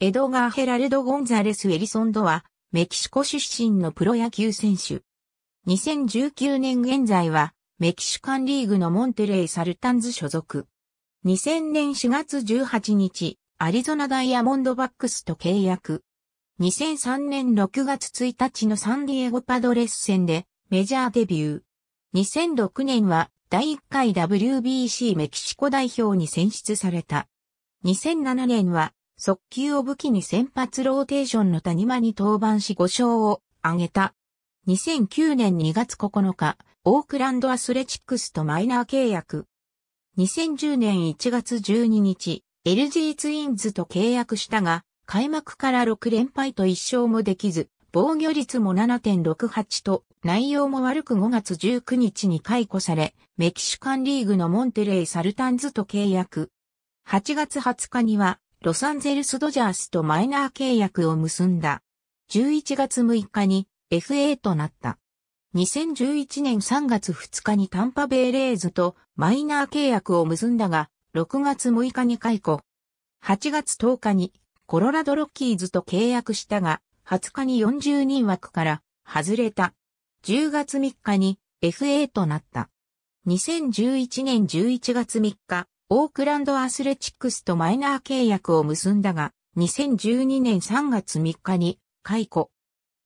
エドガー・ヘラルド・ゴンザレス・エリソンドは、メキシコ出身のプロ野球選手。2019年現在は、メキシカンリーグのモンテレイ・サルタンズ所属。2000年4月18日、アリゾナダイヤモンドバックスと契約。2003年6月1日のサンディエゴパドレス戦でメジャーデビュー。2006年は第1回 WBC メキシコ代表に選出された。2007年は速球を武器に先発ローテーションの谷間に登板し5勝を挙げた。2009年2月9日、オークランドアスレチックスとマイナー契約。2010年1月12日、LG ツインズと契約したが、開幕から6連敗と1勝もできず、防御率も7.68と内容も悪く5月19日に解雇され、メキシカンリーグのモンテレイ・サルタンズと契約。8月20日にはロサンゼルスドジャースとマイナー契約を結んだ。11月6日に FA となった。2011年3月2日にタンパベイレーズとマイナー契約を結んだが、6月6日に解雇。8月10日にコロラドロッキーズと契約したが、20日に40人枠から外れた。10月3日に FA となった。2011年11月3日、オークランドアスレチックスとマイナー契約を結んだが、2012年3月3日に解雇。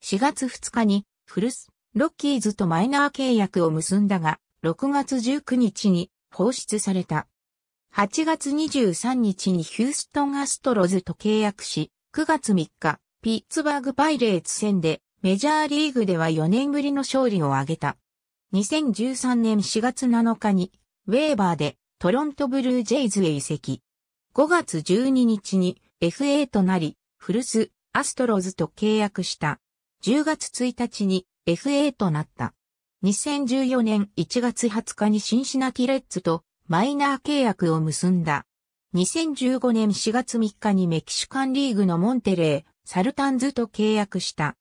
4月2日にフルス、ロッキーズとマイナー契約を結んだが、6月19日に放出された。8月23日にヒューストンアストロズと契約し、9月3日、ピッツバーグパイレーツ戦でメジャーリーグでは4年ぶりの勝利を挙げた。2013年4月7日にウェーバーでトロントブルージェイズへ移籍。5月12日に FA となり、フルス、アストロズと契約した。10月1日に FA となった。2014年1月20日にシンシナキレッツとマイナー契約を結んだ。2015年4月3日にメキシカンリーグのモンテレー、サルタンズと契約した。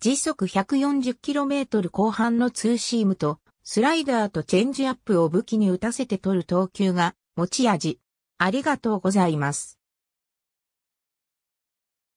時速 140km 後半のツーシームとスライダーとチェンジアップを武器に打たせて取る投球が持ち味。ありがとうございます。